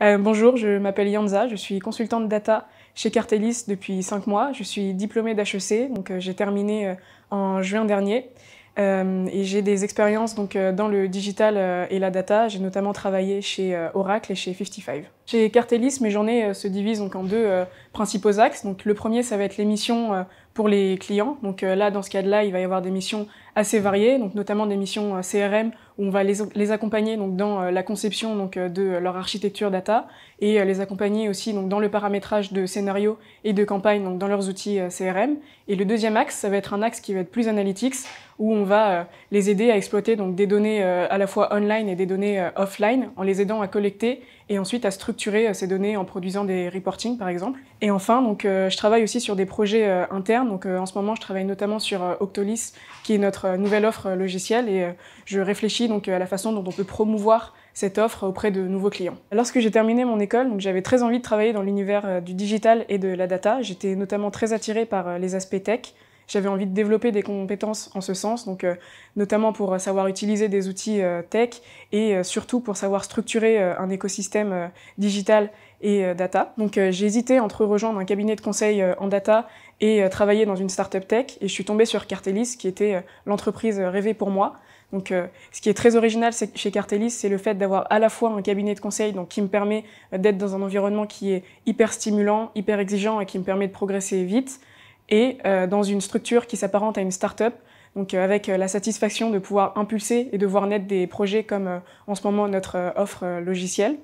Euh, bonjour, je m'appelle Yanza, je suis consultante data chez Cartelis depuis 5 mois. Je suis diplômée d'HEC, donc euh, j'ai terminé euh, en juin dernier. et j'ai des expériences donc, dans le digital et la data. J'ai notamment travaillé chez Oracle et chez 55. Chez Cartelis, mes journées se divisent donc, en deux principaux axes. Donc, le premier, ça va être l'émission pour les clients. Donc euh, là, dans ce cadre-là, il va y avoir des missions assez variées, donc notamment des missions euh, CRM où on va les, accompagner donc dans euh, la conception donc de leur architecture data et les accompagner aussi donc dans le paramétrage de scénarios et de campagnes donc dans leurs outils CRM. Et le deuxième axe, ça va être un axe qui va être plus analytics où on va les aider à exploiter donc des données à la fois online et des données offline en les aidant à collecter et ensuite à structurer euh, ces données en produisant des reporting par exemple. Et enfin, donc, euh, je travaille aussi sur des projets euh, internes. Donc, en ce moment, je travaille notamment sur Octolis, qui est notre nouvelle offre logicielle, et je réfléchis donc à la façon dont on peut promouvoir cette offre auprès de nouveaux clients. Lorsque j'ai terminé mon école, j'avais très envie de travailler dans l'univers du digital et de la data. J'étais notamment très attirée par les aspects tech, j'avais envie de développer des compétences en ce sens, donc euh, notamment pour euh, savoir utiliser des outils euh, tech et surtout pour savoir structurer un écosystème digital et data. Donc j'ai hésité entre rejoindre un cabinet de conseil en data et travailler dans une start-up tech et je suis tombée sur Cartelis qui était l'entreprise rêvée pour moi. Donc, ce qui est très original chez Cartelis, c'est le fait d'avoir à la fois un cabinet de conseil, donc qui me permet d'être dans un environnement qui est hyper stimulant, hyper exigeant et qui me permet de progresser vite, et euh, dans une structure qui s'apparente à une start-up, donc euh, avec euh, la satisfaction de pouvoir impulser et de voir naître des projets comme en ce moment notre offre logicielle.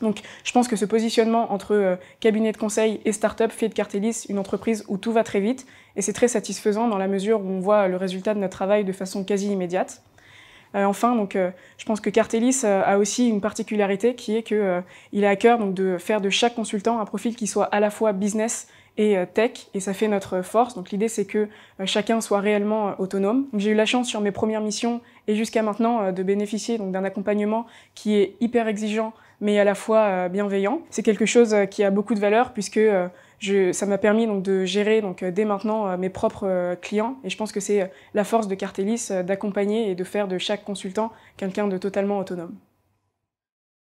Donc je pense que ce positionnement entre cabinet de conseil et start-up fait de Cartelis une entreprise où tout va très vite et c'est très satisfaisant dans la mesure où on voit le résultat de notre travail de façon quasi immédiate enfin, donc, je pense que Cartelis a aussi une particularité qui est qu'il euh, a à cœur donc, de faire de chaque consultant un profil qui soit à la fois business et euh, tech, et ça fait notre force. Donc l'idée, c'est que euh, chacun soit réellement euh, autonome. J'ai eu la chance sur mes premières missions et jusqu'à maintenant de bénéficier d'un accompagnement qui est hyper exigeant, mais à la fois bienveillant. C'est quelque chose qui a beaucoup de valeur puisque ça m'a permis donc de gérer donc dès maintenant mes propres clients et je pense que c'est la force de Cartelis d'accompagner et de faire de chaque consultant quelqu'un de totalement autonome.